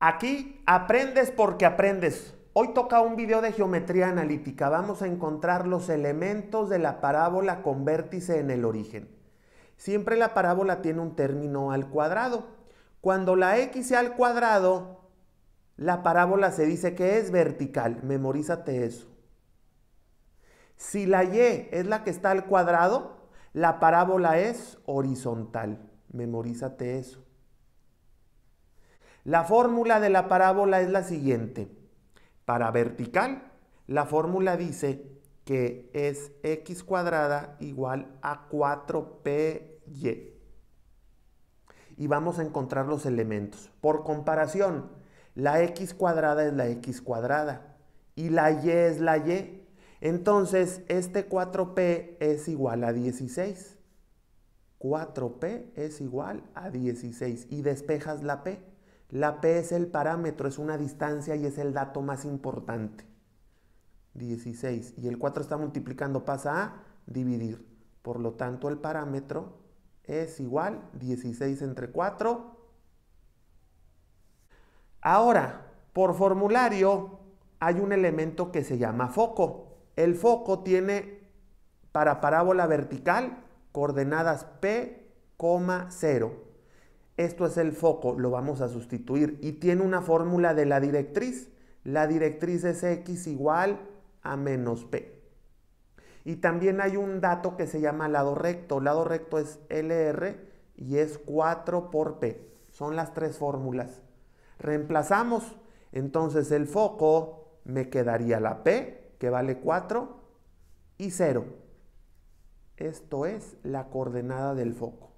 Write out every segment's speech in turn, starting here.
Aquí aprendes porque aprendes. Hoy toca un video de geometría analítica. Vamos a encontrar los elementos de la parábola con vértice en el origen. Siempre la parábola tiene un término al cuadrado. Cuando la x sea al cuadrado, la parábola se dice que es vertical. Memorízate eso. Si la y es la que está al cuadrado, la parábola es horizontal. Memorízate eso. La fórmula de la parábola es la siguiente. Para vertical, la fórmula dice que es x cuadrada igual a 4py. Y vamos a encontrar los elementos. Por comparación, la x cuadrada es la x cuadrada y la y es la y. Entonces, este 4p es igual a 16. 4p es igual a 16 y despejas la p. La P es el parámetro, es una distancia y es el dato más importante. 16. Y el 4 está multiplicando, pasa a dividir. Por lo tanto, el parámetro es igual 16 entre 4. Ahora, por formulario hay un elemento que se llama foco. El foco tiene para parábola vertical coordenadas P, 0 esto es el foco, lo vamos a sustituir y tiene una fórmula de la directriz. La directriz es x igual a menos p. Y también hay un dato que se llama lado recto. Lado recto es LR y es 4 por p. Son las tres fórmulas. Reemplazamos. Entonces el foco me quedaría la p, que vale 4, y 0. Esto es la coordenada del foco.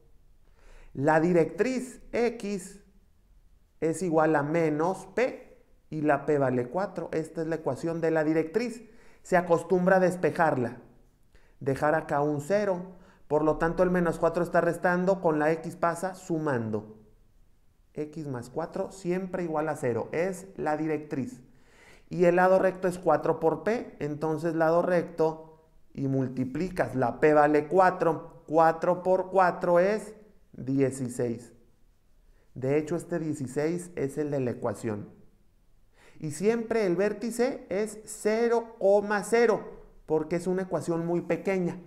La directriz X es igual a menos P y la P vale 4. Esta es la ecuación de la directriz. Se acostumbra a despejarla, dejar acá un 0. Por lo tanto, el menos 4 está restando, con la X pasa sumando. X más 4 siempre igual a 0. Es la directriz. Y el lado recto es 4 por P, entonces lado recto y multiplicas. La P vale 4. 4 por 4 es 16. De hecho, este 16 es el de la ecuación. Y siempre el vértice es 0,0 porque es una ecuación muy pequeña.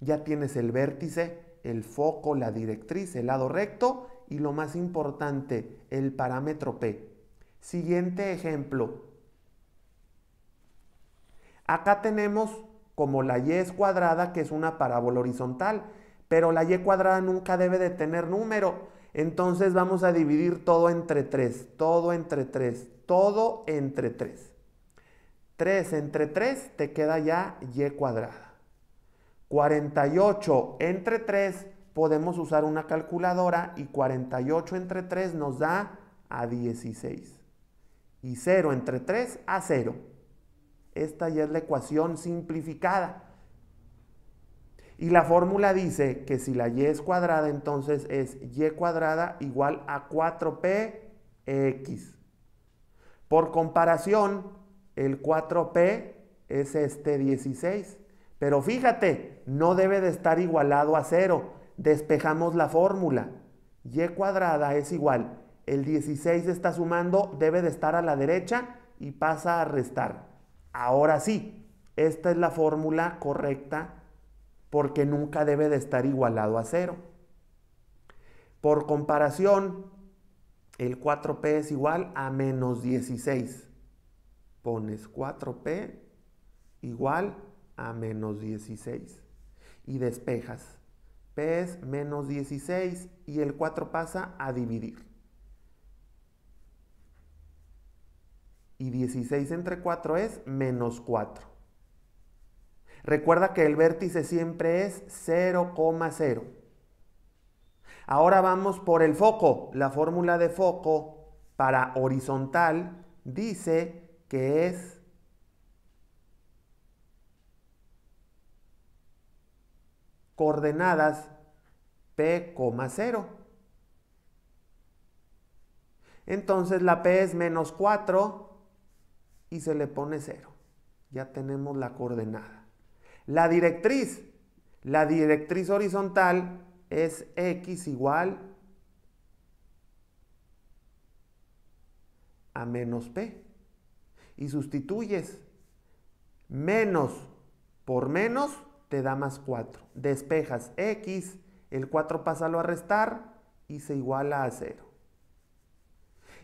Ya tienes el vértice, el foco, la directriz, el lado recto y lo más importante, el parámetro P. Siguiente ejemplo. Acá tenemos como la Y es cuadrada, que es una parábola horizontal pero la y cuadrada nunca debe de tener número. Entonces vamos a dividir todo entre 3, todo entre 3, todo entre 3. 3 entre 3 te queda ya y cuadrada. 48 entre 3 podemos usar una calculadora y 48 entre 3 nos da a 16. Y 0 entre 3 a 0. Esta ya es la ecuación simplificada. Y la fórmula dice que si la y es cuadrada, entonces es y cuadrada igual a 4px. Por comparación, el 4p es este 16. Pero fíjate, no debe de estar igualado a 0. Despejamos la fórmula. y cuadrada es igual. El 16 está sumando, debe de estar a la derecha y pasa a restar. Ahora sí, esta es la fórmula correcta porque nunca debe de estar igualado a cero. Por comparación, el 4P es igual a menos 16. Pones 4P igual a menos 16 y despejas. P es menos 16 y el 4 pasa a dividir. Y 16 entre 4 es menos 4. Recuerda que el vértice siempre es 0,0. Ahora vamos por el foco. La fórmula de foco para horizontal dice que es coordenadas P,0. Entonces la P es menos 4 y se le pone 0. Ya tenemos la coordenada. La directriz. La directriz horizontal es x igual a menos p. Y sustituyes menos por menos te da más 4. Despejas x, el 4 pásalo a restar y se iguala a 0.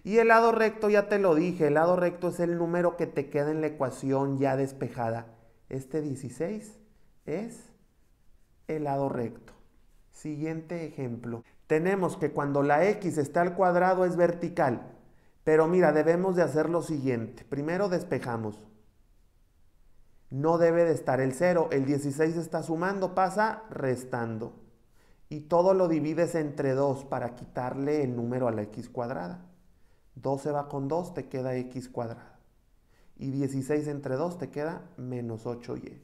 Y el lado recto, ya te lo dije, el lado recto es el número que te queda en la ecuación ya despejada. Este 16 es el lado recto. Siguiente ejemplo. Tenemos que cuando la x está al cuadrado es vertical. Pero mira, debemos de hacer lo siguiente. Primero despejamos. No debe de estar el 0. El 16 está sumando, pasa restando. Y todo lo divides entre 2 para quitarle el número a la x cuadrada. 2 se va con 2, te queda x cuadrada y 16 entre 2 te queda menos 8y.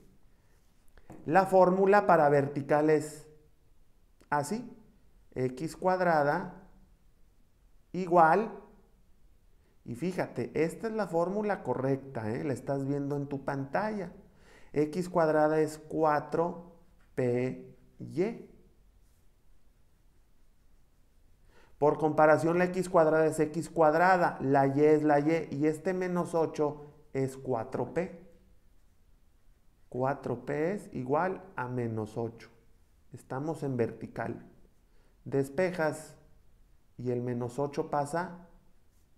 La fórmula para vertical es así, x cuadrada igual, y fíjate, esta es la fórmula correcta, ¿eh? la estás viendo en tu pantalla. x cuadrada es 4py. Por comparación, la x cuadrada es x cuadrada, la y es la y, y este menos 8 es 4P. 4P es igual a menos 8. Estamos en vertical. Despejas y el menos 8 pasa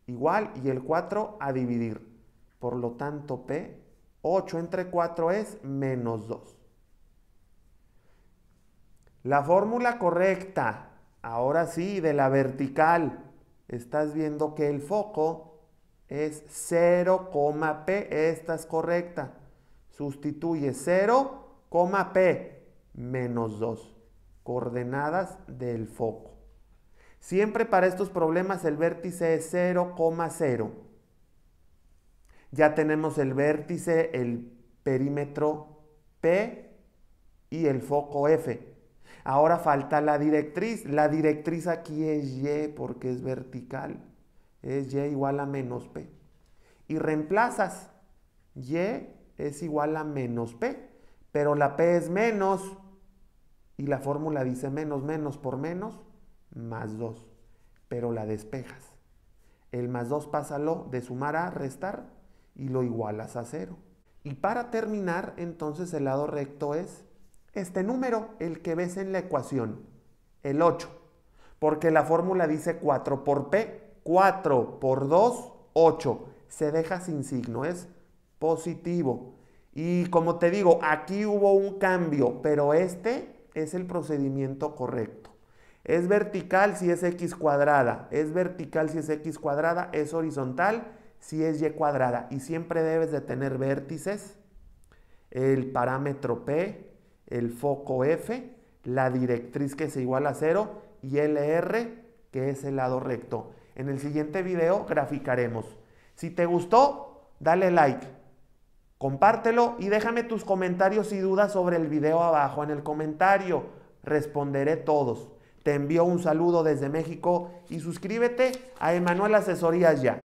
igual y el 4 a dividir. Por lo tanto, P, 8 entre 4 es menos 2. La fórmula correcta, ahora sí, de la vertical. Estás viendo que el foco es p, Esta es correcta. Sustituye p, menos 2. Coordenadas del foco. Siempre para estos problemas el vértice es 0,0. Ya tenemos el vértice, el perímetro P y el foco F. Ahora falta la directriz. La directriz aquí es Y porque es vertical es y igual a menos p. Y reemplazas y es igual a menos p, pero la p es menos y la fórmula dice menos menos por menos, más 2, pero la despejas. El más 2 pásalo de sumar a restar y lo igualas a 0. Y para terminar, entonces el lado recto es este número, el que ves en la ecuación, el 8, porque la fórmula dice 4 por p, 4 por 2, 8. Se deja sin signo, es positivo. Y como te digo, aquí hubo un cambio, pero este es el procedimiento correcto. Es vertical si es x cuadrada, es vertical si es x cuadrada, es horizontal si es y cuadrada. Y siempre debes de tener vértices, el parámetro P, el foco F, la directriz que es igual a 0 y el R, que es el lado recto. En el siguiente video graficaremos. Si te gustó, dale like, compártelo y déjame tus comentarios y dudas sobre el video abajo en el comentario. Responderé todos. Te envío un saludo desde México y suscríbete a Emanuel Asesorías Ya.